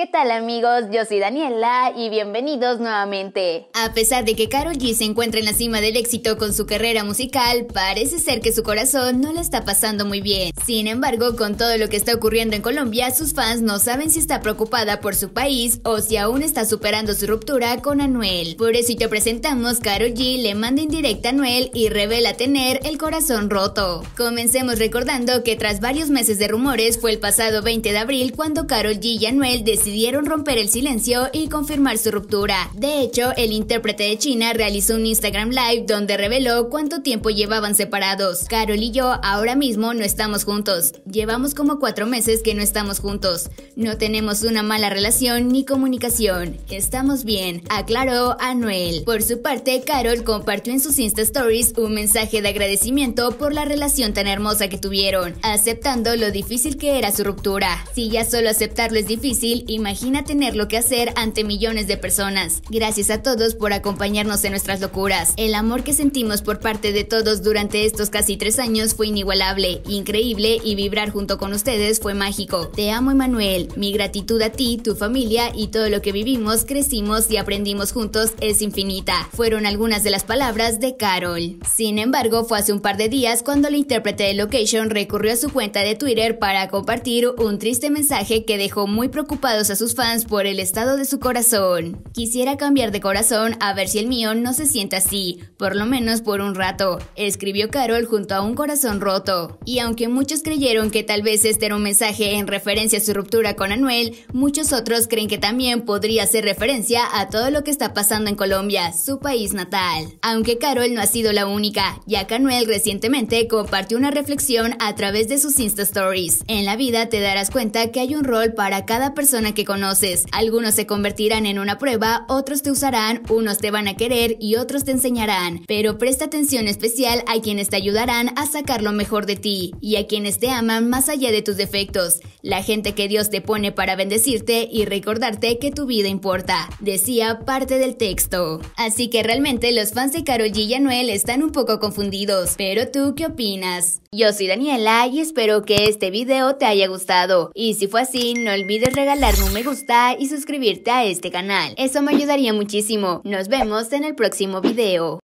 ¿Qué tal amigos? Yo soy Daniela y bienvenidos nuevamente. A pesar de que Carol G se encuentra en la cima del éxito con su carrera musical, parece ser que su corazón no le está pasando muy bien. Sin embargo, con todo lo que está ocurriendo en Colombia, sus fans no saben si está preocupada por su país o si aún está superando su ruptura con Anuel. Por eso te presentamos Carol G le manda directo a Anuel y revela tener el corazón roto. Comencemos recordando que tras varios meses de rumores fue el pasado 20 de abril cuando Carol G y Anuel decidieron decidieron romper el silencio y confirmar su ruptura. De hecho, el intérprete de China realizó un Instagram Live donde reveló cuánto tiempo llevaban separados. Carol y yo ahora mismo no estamos juntos. Llevamos como cuatro meses que no estamos juntos. No tenemos una mala relación ni comunicación. Estamos bien, aclaró Anuel. Por su parte, Carol compartió en sus Insta Stories un mensaje de agradecimiento por la relación tan hermosa que tuvieron, aceptando lo difícil que era su ruptura. Si ya solo aceptarlo es difícil, Imagina tener lo que hacer ante millones de personas. Gracias a todos por acompañarnos en nuestras locuras. El amor que sentimos por parte de todos durante estos casi tres años fue inigualable, increíble y vibrar junto con ustedes fue mágico. Te amo Emanuel, mi gratitud a ti, tu familia y todo lo que vivimos, crecimos y aprendimos juntos es infinita. Fueron algunas de las palabras de Carol. Sin embargo, fue hace un par de días cuando la intérprete de Location recurrió a su cuenta de Twitter para compartir un triste mensaje que dejó muy preocupado a sus fans por el estado de su corazón. Quisiera cambiar de corazón a ver si el mío no se siente así, por lo menos por un rato, escribió Carol junto a un corazón roto. Y aunque muchos creyeron que tal vez este era un mensaje en referencia a su ruptura con Anuel, muchos otros creen que también podría ser referencia a todo lo que está pasando en Colombia, su país natal. Aunque Carol no ha sido la única, ya que Anuel recientemente compartió una reflexión a través de sus Insta Stories. En la vida te darás cuenta que hay un rol para cada persona que conoces. Algunos se convertirán en una prueba, otros te usarán, unos te van a querer y otros te enseñarán. Pero presta atención especial a quienes te ayudarán a sacar lo mejor de ti y a quienes te aman más allá de tus defectos. La gente que Dios te pone para bendecirte y recordarte que tu vida importa, decía parte del texto. Así que realmente los fans de Karol G y Anuel están un poco confundidos, pero tú qué opinas? Yo soy Daniela y espero que este video te haya gustado. Y si fue así, no olvides regalarme un me gusta y suscribirte a este canal. Eso me ayudaría muchísimo. Nos vemos en el próximo video.